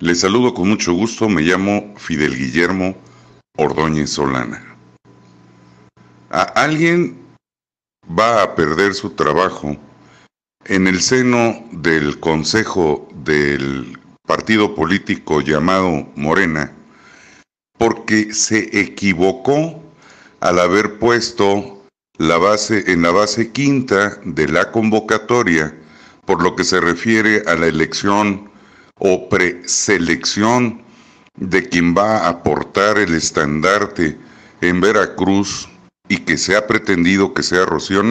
Les saludo con mucho gusto, me llamo Fidel Guillermo Ordóñez Solana. A alguien va a perder su trabajo en el seno del Consejo del partido político llamado Morena, porque se equivocó al haber puesto la base en la base quinta de la convocatoria por lo que se refiere a la elección o preselección de quien va a aportar el estandarte en Veracruz y que se ha pretendido que sea Rocío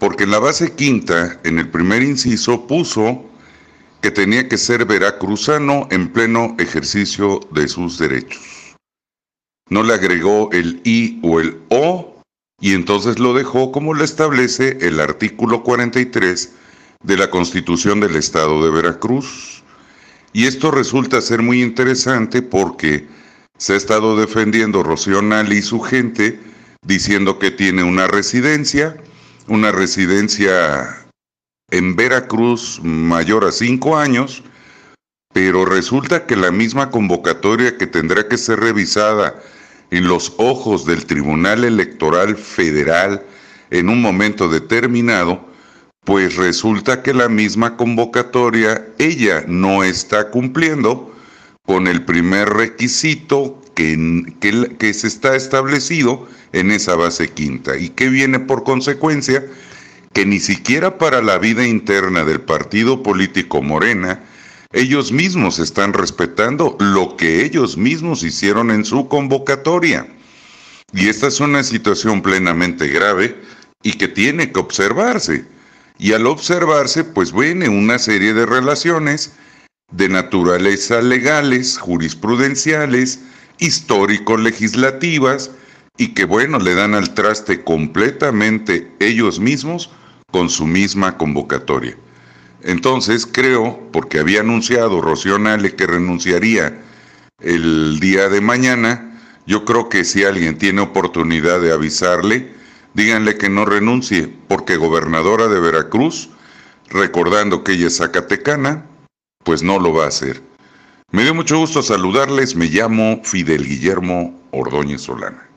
porque en la base quinta, en el primer inciso, puso que tenía que ser veracruzano en pleno ejercicio de sus derechos. No le agregó el I o el O y entonces lo dejó como lo establece el artículo 43 de la Constitución del Estado de Veracruz. Y esto resulta ser muy interesante porque se ha estado defendiendo Rocío Nali y su gente diciendo que tiene una residencia, una residencia en Veracruz mayor a cinco años, pero resulta que la misma convocatoria que tendrá que ser revisada en los ojos del Tribunal Electoral Federal en un momento determinado, pues resulta que la misma convocatoria, ella no está cumpliendo con el primer requisito que, que, se está establecido en esa base quinta. ¿Y que viene por consecuencia? Que ni siquiera para la vida interna del partido político Morena, ellos mismos están respetando lo que ellos mismos hicieron en su convocatoria. Y esta es una situación plenamente grave y que tiene que observarse y al observarse, pues viene una serie de relaciones de naturaleza legales, jurisprudenciales, histórico-legislativas, y que bueno, le dan al traste completamente ellos mismos con su misma convocatoria. Entonces creo, porque había anunciado Rocío que renunciaría el día de mañana, yo creo que si alguien tiene oportunidad de avisarle, díganle que no renuncie, porque gobernadora de Veracruz, recordando que ella es Zacatecana, pues no lo va a hacer. Me dio mucho gusto saludarles, me llamo Fidel Guillermo Ordóñez Solana.